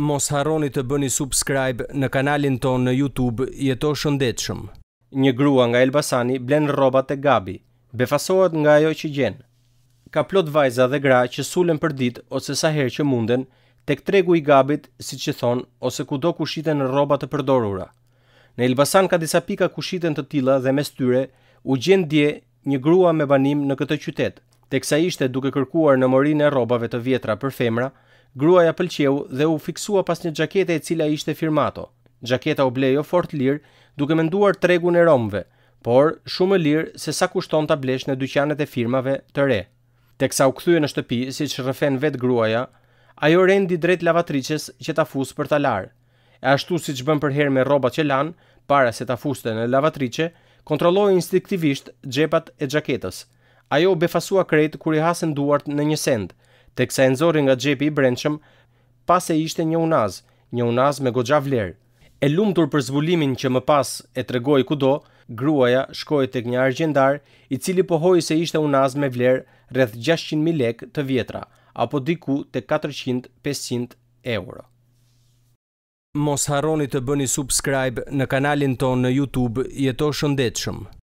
Mos harroni të bëni subscribe në kanalin ton në YouTube, jeto shëndetshëm. Një grua nga Elbasani blen rrobat e Gabi. Befasohet nga ajo që gjen. Ka plot vajza dhe gra që sulen për ditë ose sa herë që munden tek tregu i Gabit, siç e thon, ose kudo ku shiten rroba të përdorura. Në Elbasan ka disa pika ku shiten të tilla dhe mes tyre u gjen dje një grua me banim në këtë qytet, teksa ishte duke kërkuar në morin e robave të vjetra për femra, gruaja pëlqeu dhe u fiksua pas një xhakete e cila ishte firmato. Xhaketa u blejo fort lir, duke menduar tregun e romëve, por shumë lir se sa kushton ta blesh në dyqanet e firmave të re. Teksa u kthye në shtëpi, siç rrëfen vet gruaja, ajo rendi drejt lavatriçes që ta fus për ta larë. E ashtu siç bën për herë me rrobat që lan, para se ta fuste në lavatriçe, kontrolloi instinktivisht xhepat e xhaketës. Ajo u befasua krejt kur i hasën duart në një send tek kësa enzori nga gjepi i brendshëm, pas e ishte një unaz, një unaz me gogja vlerë. E lumtur për zvullimin që më pas e tregoi kudo, gruaja shkoi tek një argjendar i cili pohoi se ishte unaz me vlerë rreth 600.000 lekë të vjetra, apo diku të 400-500 euro. Mos harroni të bëni subscribe në kanalin ton në YouTube Jeto Shëndetshëm.